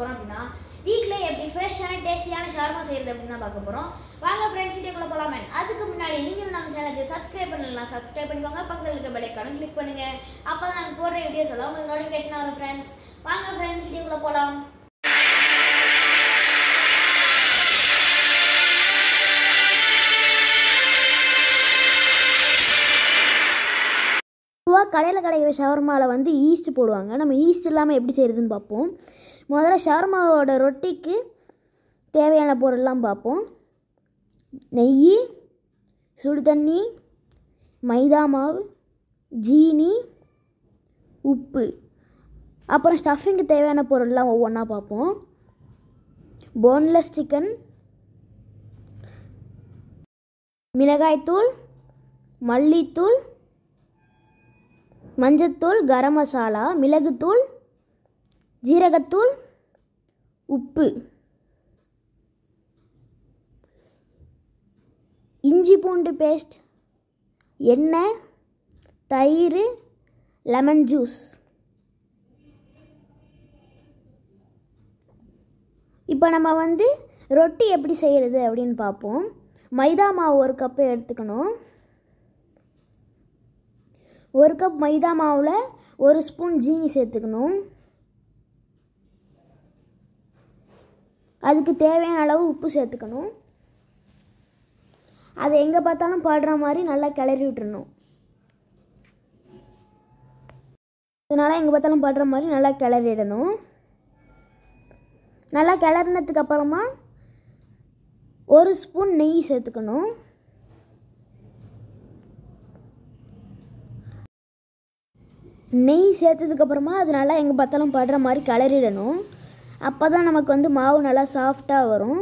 போகிறோம் அப்படின்னா வீட்டில் எப்படி ஃப்ரெஷ்ஷான டேஸ்டியான ஷவர்மா செய்கிறது அப்படின்னு தான் பார்க்க போகிறோம் வாங்க ஃப்ரெண்ட்ஸ் வீடியோக்குள்ளே போகலாமே அதுக்கு முன்னாடி நீங்களும் நம்ம சேனலுக்கு சப்ஸ்கிரைப் பண்ணலாம் சப்ஸ்கிரைப் பண்ணிக்கோங்க பக்கத்தில் இருக்க கடன் கிளிக் பண்ணுங்கள் அப்போ தான் நாங்கள் போடுற வீடியோஸ் எல்லாம் உங்களுக்கு நோட்டிஃபிகேஷன் ஆகும் ஃப்ரெண்ட்ஸ் வாங்க ஃப்ரெண்ட்ஸ் வீடியோக்குள்ளே போகலாம் பொதுவாக கடையில் கிடைக்கிற ஷவர்மாவில் வந்து ஈஸ்ட் போடுவாங்க நம்ம ஈஸ்ட் இல்லாமல் எப்படி செய்கிறதுன்னு பார்ப்போம் முதல்ல ஷார்மாவோட ரொட்டிக்கு தேவையான பொருள்லாம் பார்ப்போம் நெய் சுடு தண்ணி மைதா மாவு ஜீனி உப்பு அப்புறம் ஸ்டஃபிங்க்கு தேவையான பொருள்லாம் ஒவ்வொன்றா பார்ப்போம் போன்லெஸ் சிக்கன் மிளகாய்த்தூள் மல்லித்தூள் மஞ்சத்தூள் கரம் மசாலா மிளகுத்தூள் ஜீரகத்தூள் உப்பு இஞ்சி பூண்டு பேஸ்ட் எண்ணெய் தயிர் லெமன் ஜூஸ் இப்போ நம்ம வந்து ரொட்டி எப்படி செய்கிறது அப்படின்னு பார்ப்போம் மைதா மாவு ஒரு கப்பு எடுத்துக்கணும் ஒரு கப் மைதா மாவில் ஒரு ஸ்பூன் ஜீனி சேர்த்துக்கணும் அதுக்கு தேவையான அளவு உப்பு சேர்த்துக்கணும் அது எங்கே பார்த்தாலும் படுற மாதிரி நல்லா கிளறி விட்டுருணும் இதனால் எங்கே பார்த்தாலும் படுற மாதிரி நல்லா கிளறிடணும் நல்லா கிளறினதுக்கு அப்புறமா ஒரு ஸ்பூன் நெய் சேர்த்துக்கணும் நெய் சேர்த்ததுக்கப்புறமா அது நல்லா எங்கே பார்த்தாலும் படுற மாதிரி கிளறிடணும் அப்போ தான் நமக்கு வந்து மாவு நல்லா சாஃப்டாக வரும்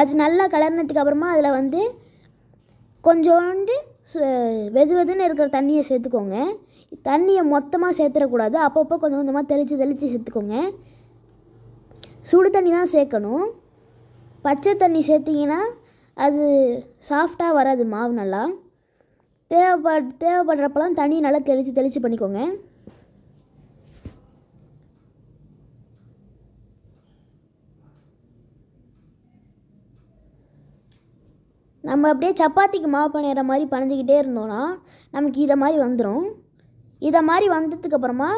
அது நல்லா கலர்னதுக்கு அப்புறமா அதில் வந்து கொஞ்சோண்டு வெது வெதுன்னு இருக்கிற தண்ணியை சேர்த்துக்கோங்க தண்ணியை மொத்தமாக சேர்த்துடக்கூடாது அப்பப்போ கொஞ்சம் கொஞ்சமாக தெளித்து தெளித்து சேர்த்துக்கோங்க சுடு தண்ணி தான் சேர்க்கணும் பச்சை தண்ணி சேர்த்திங்கன்னா அது சாஃப்டாக வராது மாவு நல்லா தேவைப்பட் தேவைப்படுறப்பெல்லாம் தண்ணி நல்லா தெளித்து தெளித்து பண்ணிக்கோங்க நம்ம அப்படியே சப்பாத்திக்கு மாவு பண்ணிடுற மாதிரி பணிஞ்சிக்கிட்டே இருந்தோன்னா நமக்கு இதை மாதிரி வந்துடும் இதை மாதிரி வந்ததுக்கப்புறமா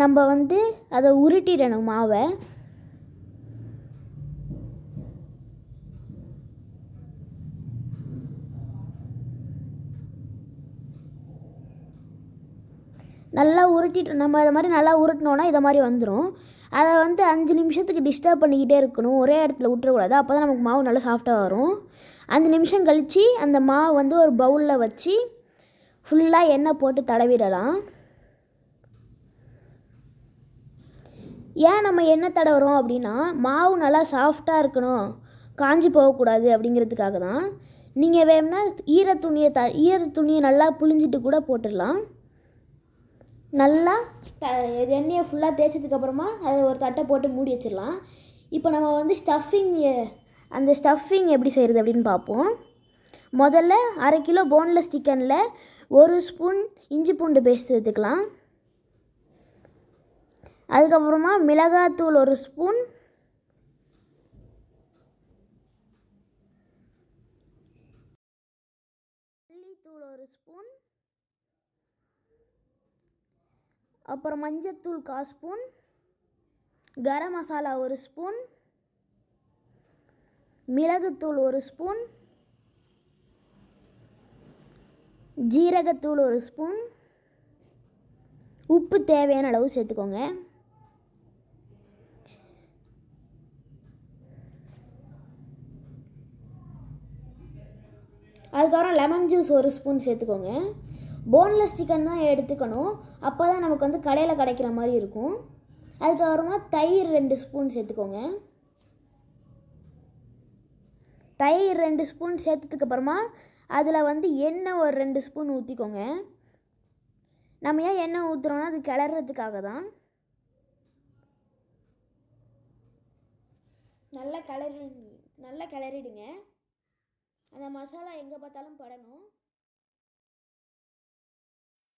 நம்ம வந்து அதை உருட்டிடணும் மாவை நல்லா உருட்டிட்டு நம்ம அதை மாதிரி நல்லா உருட்டினோன்னா இதை மாதிரி வந்துடும் அதை வந்து அஞ்சு நிமிஷத்துக்கு டிஸ்டர்ப் பண்ணிக்கிட்டே இருக்கணும் ஒரே இடத்துல விட்டுறக்கூடாது அப்போ தான் நமக்கு மாவு நல்லா சாஃப்டாக வரும் அந்த நிமிஷம் கழித்து அந்த மாவை வந்து ஒரு பவுலில் வச்சு ஃபுல்லாக எண்ணெய் போட்டு தடவிடலாம் ஏன் நம்ம எண்ணெய் தடவுறோம் அப்படின்னா மாவு நல்லா சாஃப்டாக இருக்கணும் காஞ்சி போகக்கூடாது அப்படிங்கிறதுக்காக தான் நீங்கள் வேணும்னா ஈர துணியை த ஈர துணியை நல்லா புழிஞ்சிட்டு கூட போட்டுடலாம் நல்லா த எண்ணெயை ஃபுல்லாக தேய்ச்சதுக்கப்புறமா அதை ஒரு தட்டை போட்டு மூடி வச்சிடலாம் இப்போ நம்ம வந்து ஸ்டஃபிங் அந்த ஸ்டஃபிங் எப்படி செய்கிறது அப்படின்னு பார்ப்போம் முதல்ல அரை கிலோ போன்லெஸ் சிக்கனில் ஒரு ஸ்பூன் இஞ்சி பூண்டு பேஸ்ட் எடுத்துக்கலாம் அதுக்கப்புறமா மிளகாத்தூள் ஒரு ஸ்பூன் மல்லித்தூள் ஒரு ஸ்பூன் அப்புறம் மஞ்சத்தூள் கால் ஸ்பூன் கரம் மசாலா ஒரு ஸ்பூன் மிளகுத்தூள் ஒரு ஸ்பூன் ஜீரகத்தூள் ஒரு ஸ்பூன் உப்பு தேவையான அளவு சேர்த்துக்கோங்க அதுக்கப்புறம் லெமன் ஜூஸ் ஒரு ஸ்பூன் சேர்த்துக்கோங்க போன்லெஸ் சிக்கன் தான் எடுத்துக்கணும் அப்போ தான் நமக்கு வந்து கடையில் கிடைக்கிற மாதிரி இருக்கும் அதுக்கப்புறமா தயிர் ரெண்டு ஸ்பூன் சேர்த்துக்கோங்க தயிர் ரெண்டு ஸ்பூன் சேர்த்ததுக்கப்புறமா அதில் வந்து எண்ணெய் ஒரு ரெண்டு ஸ்பூன் ஊற்றிக்கோங்க நம்ம ஏன் எண்ணெய் ஊற்றுறோன்னா அது கிளறதுக்காக தான் நல்லா கிளறி நல்லா கிளறிடுங்க அந்த மசாலா எங்கே பார்த்தாலும் படணும்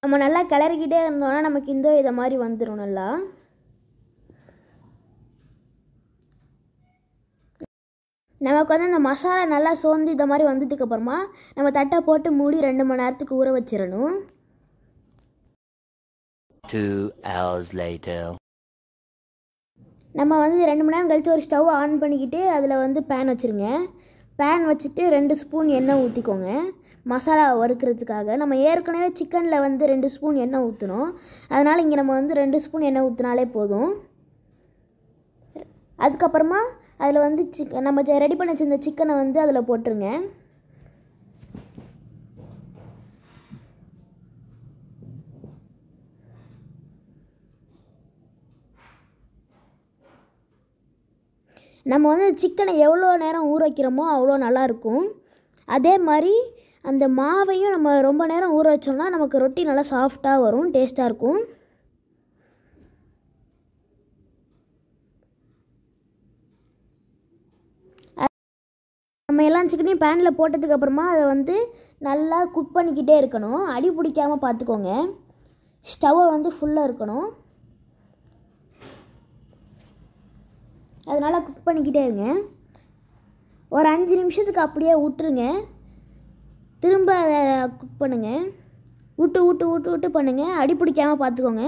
நம்ம நல்லா கிளறிக்கிட்டே இருந்தோன்னா நமக்கு இந்த இதை மாதிரி வந்துடும் நல்லா நமக்கு வந்து அந்த மசாலா நல்லா சோர்ந்து இந்த மாதிரி வந்ததுக்கப்புறமா நம்ம தட்டை போட்டு மூடி ரெண்டு மணி நேரத்துக்கு ஊற வச்சிடணும் நம்ம வந்து ரெண்டு மணி நேரம் கழித்து ஒரு ஸ்டவ் ஆன் பண்ணிக்கிட்டு அதில் வந்து பேன் வச்சுருங்க பேன் வச்சுட்டு ரெண்டு ஸ்பூன் எண்ணெய் ஊற்றிக்கோங்க மசாலா வறுக்கிறதுக்காக நம்ம ஏற்கனவே சிக்கனில் வந்து ரெண்டு ஸ்பூன் எண்ணெய் ஊற்றணும் அதனால் இங்கே நம்ம வந்து ரெண்டு ஸ்பூன் எண்ணெய் ஊற்றினாலே போதும் அதுக்கப்புறமா அதில் வந்து சிக்கன் நம்ம ரெடி பண்ணி வச்சுருந்த சிக்கனை வந்து அதில் போட்டுருங்க நம்ம வந்து சிக்கனை எவ்வளோ நேரம் ஊற வைக்கிறோமோ அவ்வளோ நல்லாயிருக்கும் அதே மாதிரி அந்த மாவையும் நம்ம ரொம்ப நேரம் ஊற வச்சோம்னா நமக்கு ரொட்டி நல்லா சாஃப்டாக வரும் டேஸ்ட்டாக இருக்கும் நம்ம எல்லா சிக்கனையும் பேனில் போட்டதுக்கப்புறமா அதை வந்து நல்லா குக் பண்ணிக்கிட்டே இருக்கணும் அடி பிடிக்காமல் பார்த்துக்கோங்க ஸ்டவ்வை வந்து ஃபுல்லாக இருக்கணும் அதனால் குக் பண்ணிக்கிட்டே இருங்க ஒரு அஞ்சு நிமிஷத்துக்கு அப்படியே விட்டுருங்க திரும்ப அதை குக் பண்ணுங்கள் விட்டு விட்டு விட்டு விட்டு பண்ணுங்கள் அடி பிடிக்காமல் பார்த்துக்கோங்க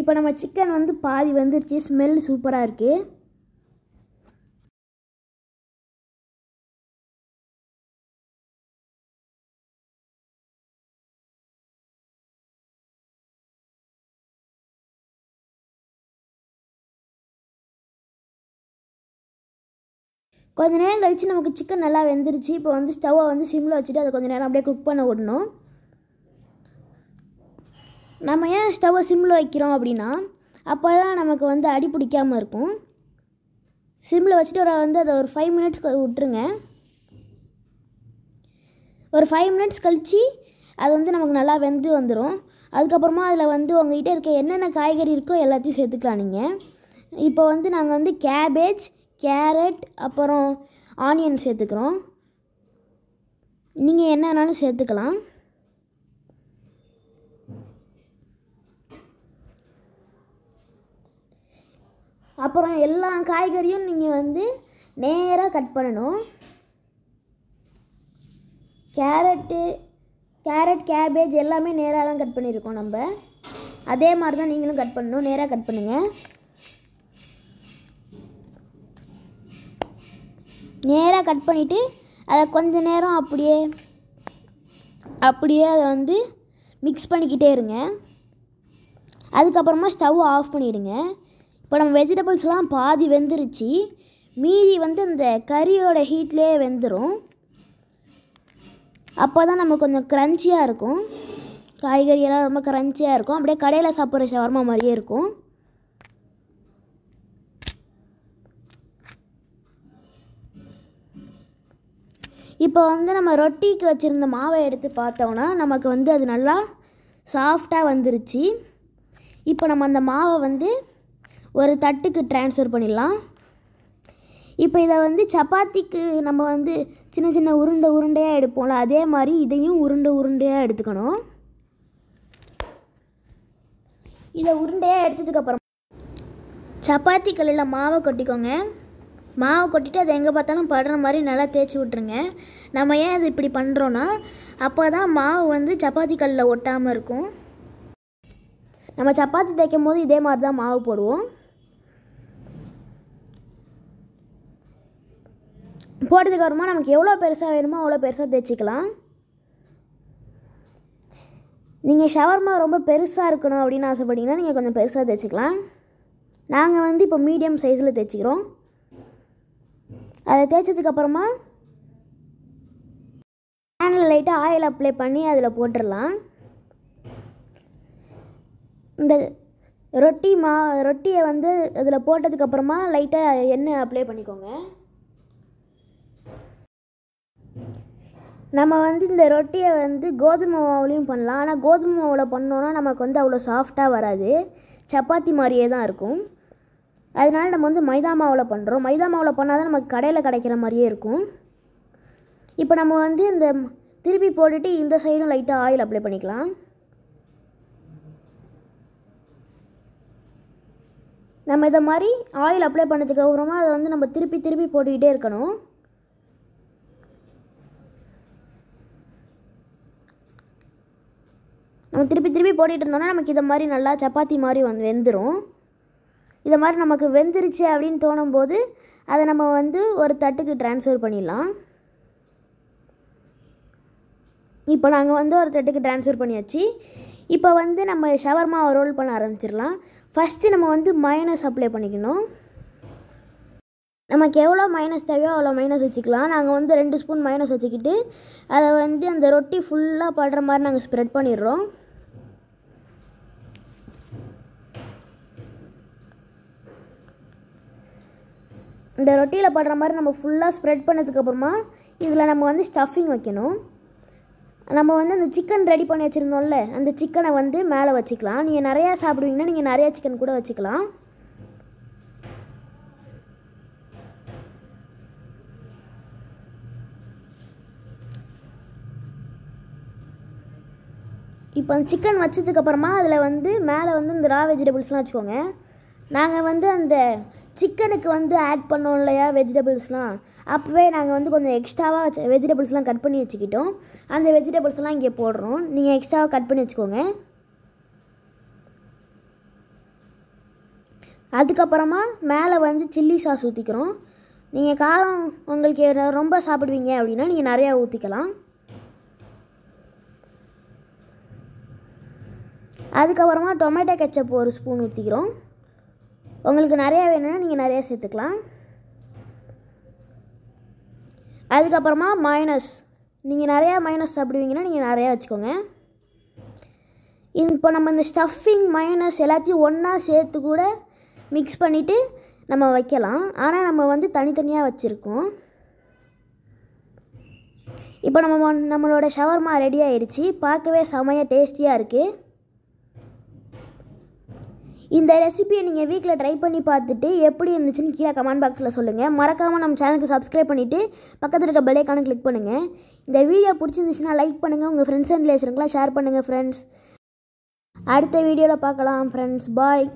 இப்போ நம்ம சிக்கன் வந்து பாதி வந்துருச்சு ஸ்மெல் சூப்பராக இருக்குது கொஞ்ச நேரம் கழித்து நமக்கு சிக்கன் நல்லா வெந்துருச்சு இப்போ வந்து ஸ்டவ்வை வந்து சிம்மில் வச்சுட்டு அதை கொஞ்சம் நேரம் அப்படியே குக் பண்ண விடணும் நம்ம ஏன் ஸ்டவ்வை சிம்மில் வைக்கிறோம் அப்படின்னா அப்போ தான் நமக்கு வந்து அடி பிடிக்காமல் இருக்கும் சிம்மில் வச்சுட்டு ஒரு வந்து அதை ஒரு ஃபைவ் மினிட்ஸ் விட்டுருங்க ஒரு ஃபைவ் மினிட்ஸ் கழித்து அது வந்து நமக்கு நல்லா வெந்து வந்துடும் அதுக்கப்புறமா அதில் வந்து உங்கள்கிட்ட இருக்க என்னென்ன காய்கறி இருக்கோ எல்லாத்தையும் சேர்த்துக்கலாம் நீங்கள் இப்போ வந்து நாங்கள் வந்து கேபேஜ் கேரட் அப்புறம் ஆனியன் சேர்த்துக்கிறோம் நீங்கள் என்ன வேணாலும் சேர்த்துக்கலாம் அப்புறம் எல்லா காய்கறியும் நீங்கள் வந்து நேராக கட் பண்ணணும் கேரட்டு கேரட் கேபேஜ் எல்லாமே நேராக தான் கட் பண்ணியிருக்கோம் நம்ம அதே மாதிரி தான் நீங்களும் கட் பண்ணணும் நேராக கட் பண்ணுங்கள் நேராக கட் பண்ணிவிட்டு அதை கொஞ்ச நேரம் அப்படியே அப்படியே அதை வந்து மிக்ஸ் பண்ணிக்கிட்டே இருங்க அதுக்கப்புறமா ஸ்டவ் ஆஃப் பண்ணிவிடுங்க இப்போ நம்ம வெஜிடபிள்ஸ்லாம் பாதி வெந்துருச்சு மீதி வந்து இந்த கறியோட ஹீட்லேயே வெந்துடும் அப்போ தான் நம்ம கொஞ்சம் க்ரன்ச்சியாக இருக்கும் காய்கறியெல்லாம் ரொம்ப க்ரன்ச்சியாக இருக்கும் அப்படியே கடையில் சாப்பிட்ற ஷவர்மா மாதிரியே இருக்கும் இப்போ வந்து நம்ம ரொட்டிக்கு வச்சுருந்த மாவை எடுத்து பார்த்தோன்னா நமக்கு வந்து அது நல்லா சாஃப்டாக வந்துருச்சு இப்போ நம்ம அந்த மாவை வந்து ஒரு தட்டுக்கு ட்ரான்ஸ்ஃபர் பண்ணிடலாம் இப்போ இதை வந்து சப்பாத்திக்கு நம்ம வந்து சின்ன சின்ன உருண்டை உருண்டையாக எடுப்போம்ல அதே மாதிரி இதையும் உருண்டை உருண்டையாக எடுத்துக்கணும் இதை உருண்டையாக எடுத்ததுக்கப்புறம் சப்பாத்தி கல்லில் மாவை கொட்டிக்கோங்க மாவை கொட்டிட்டு அதை எங்கே பார்த்தாலும் படுற மாதிரி நல்லா தேய்ச்சி விட்ருங்க நம்ம ஏன் அது இப்படி பண்ணுறோன்னா அப்போ தான் மாவு வந்து சப்பாத்தி கல்லில் ஒட்டாமல் இருக்கும் நம்ம சப்பாத்தி தேய்க்கும் போது இதே மாதிரி தான் மாவு போடுவோம் போட்டதுக்கப்புறமா நமக்கு எவ்வளோ பெருசாக வேணுமோ அவ்வளோ பெருசாக தைச்சிக்கலாம் நீங்கள் ஷவர்மா ரொம்ப பெருசாக இருக்கணும் அப்படின்னு ஆசைப்பட்டீங்கன்னா நீங்கள் கொஞ்சம் பெருசாக தைச்சிக்கலாம் நாங்கள் வந்து இப்போ மீடியம் சைஸில் தேய்ச்சிக்கிறோம் அதை தேய்ச்சதுக்கப்புறமா பேனில் லைட்டாக ஆயில் அப்ளை பண்ணி அதில் போட்டுடலாம் இந்த ரொட்டி மா ரொட்டியை வந்து அதில் போட்டதுக்கப்புறமா லைட்டாக எண்ணெய் அப்ளை பண்ணிக்கோங்க நம்ம வந்து இந்த ரொட்டியை வந்து கோதுமை மாவுலேயும் பண்ணலாம் ஆனால் கோதுமை மாவில் பண்ணோன்னா நமக்கு வந்து அவ்வளோ சாஃப்டாக வராது சப்பாத்தி மாதிரியே தான் இருக்கும் அதனால நம்ம வந்து மைதா மாவில் பண்ணுறோம் மைதா மாவில் பண்ணால் தான் நமக்கு கடையில் கிடைக்கிற மாதிரியே இருக்கும் இப்போ நம்ம வந்து இந்த திருப்பி போட்டுட்டு இந்த சைடும் லைட்டாக ஆயில் அப்ளை பண்ணிக்கலாம் நம்ம இதை மாதிரி ஆயில் அப்ளை பண்ணதுக்கப்புறமா அதை வந்து நம்ம திருப்பி திருப்பி போட்டுக்கிட்டே இருக்கணும் நம்ம திருப்பி திருப்பி போட்டுகிட்டு இருந்தோம்னா நமக்கு இதை மாதிரி நல்லா சப்பாத்தி மாதிரி வந்து வெந்துடும் இதை மாதிரி நமக்கு வெந்துருச்சு அப்படின்னு தோணும் போது அதை நம்ம வந்து ஒரு தட்டுக்கு டிரான்ஸ்ஃபர் பண்ணிடலாம் இப்போ நாங்கள் வந்து ஒரு தட்டுக்கு டிரான்ஸ்ஃபர் பண்ணியாச்சு இப்போ வந்து நம்ம ஷவர்மாவை ரோல் பண்ண ஆரம்பிச்சிடலாம் ஃபஸ்ட்டு நம்ம வந்து மைனஸ் அப்ளை பண்ணிக்கணும் நமக்கு எவ்வளோ மைனஸ் தேவையோ அவ்வளோ மைனஸ் வச்சுக்கலாம் நாங்கள் வந்து ரெண்டு ஸ்பூன் மைனஸ் வச்சுக்கிட்டு அதை வந்து அந்த ரொட்டி ஃபுல்லாக படுற மாதிரி நாங்கள் ஸ்ப்ரெட் பண்ணிடுறோம் இந்த ரொட்டியில் படுற மாதிரி நம்ம ஃபுல்லாக ஸ்ப்ரெட் பண்ணதுக்கப்புறமா இதில் நம்ம வந்து ஸ்டஃபிங் வைக்கணும் நம்ம வந்து அந்த சிக்கன் ரெடி பண்ணி வச்சுருந்தோம்ல அந்த சிக்கனை வந்து மேலே வச்சுக்கலாம் நீங்கள் நிறையா சாப்பிடுவீங்கன்னா நீங்கள் நிறையா சிக்கன் கூட வச்சுக்கலாம் இப்போ அந்த சிக்கன் வச்சதுக்கப்புறமா அதில் வந்து மேலே வந்து இந்த ரா வெஜிடபிள்ஸ்லாம் வச்சுக்கோங்க நாங்கள் வந்து அந்த சிக்கனுக்கு வந்து ஆட் பண்ணோம் இல்லையா வெஜிடபிள்ஸ்லாம் அப்போவே நாங்கள் வந்து கொஞ்சம் எக்ஸ்ட்ராவாக வெஜிடபிள்ஸ்லாம் கட் பண்ணி வச்சுக்கிட்டோம் அந்த வெஜிடபிள்ஸ்லாம் இங்கே போடுறோம் நீங்கள் எக்ஸ்ட்ராவாக கட் பண்ணி வச்சுக்கோங்க அதுக்கப்புறமா மேலே வந்து சில்லி சாஸ் ஊற்றிக்கிறோம் நீங்கள் காரம் உங்களுக்கு ரொம்ப சாப்பிடுவீங்க அப்படின்னா நீங்கள் நிறையா ஊற்றிக்கலாம் அதுக்கப்புறமா டொமேட்டோ கெச்சப் ஒரு ஸ்பூன் ஊற்றிக்கிறோம் உங்களுக்கு நிறையா வேணும்னா நீங்கள் நிறையா சேர்த்துக்கலாம் அதுக்கப்புறமா மைனஸ் நீங்கள் நிறையா மைனஸ் சாப்பிடுவீங்கன்னா நீங்கள் நிறையா வச்சுக்கோங்க இப்போ நம்ம இந்த ஸ்டஃபிங் மைனஸ் எல்லாத்தையும் ஒன்றா சேர்த்து கூட மிக்ஸ் பண்ணிவிட்டு நம்ம வைக்கலாம் ஆனால் நம்ம வந்து தனித்தனியாக வச்சுருக்கோம் இப்போ நம்ம நம்மளோட ஷவர்மா ரெடி ஆகிடுச்சி பார்க்கவே செமையாக டேஸ்டியாக இருக்குது இந்த ரெசிபியை நீங்கள் வீட்டில் ட்ரை பண்ணி பார்த்துட்டு எப்படி இருந்துச்சுன்னு கீழே கமெண்ட் பாக்ஸில் சொல்லுங்கள் மறக்காமல் நம்ம சேனலுக்கு சப்ஸ்கிரைப் பண்ணிவிட்டு பக்கத்தில் இருக்க பெல்லைக்கான கிளிக் பண்ணுங்கள் இந்த வீடியோ பிடிச்சிருந்துச்சுன்னா லைக் பண்ணுங்கள் உங்கள் ஃப்ரெண்ட்ஸ் அண்ட் ரிலேஷனுக்குலாம் ஷேர் பண்ணுங்கள் ஃப்ரெண்ட்ஸ் அடுத்த வீடியோவில் பார்க்கலாம் ஃப்ரெண்ட்ஸ் பாய்